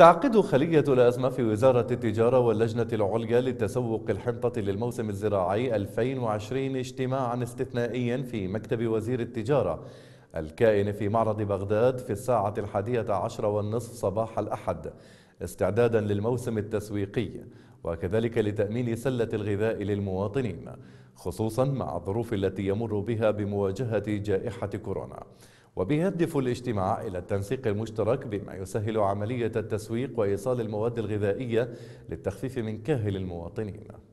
تعقد خلية الأزمة في وزارة التجارة واللجنة العليا للتسوق الحنطة للموسم الزراعي 2020 اجتماعا استثنائيا في مكتب وزير التجارة الكائن في معرض بغداد في الساعة الحادية عشر والنصف صباح الأحد استعدادا للموسم التسويقي وكذلك لتأمين سلة الغذاء للمواطنين خصوصا مع الظروف التي يمر بها بمواجهة جائحة كورونا وبيهدف الاجتماع إلى التنسيق المشترك بما يسهل عملية التسويق وإيصال المواد الغذائية للتخفيف من كاهل المواطنين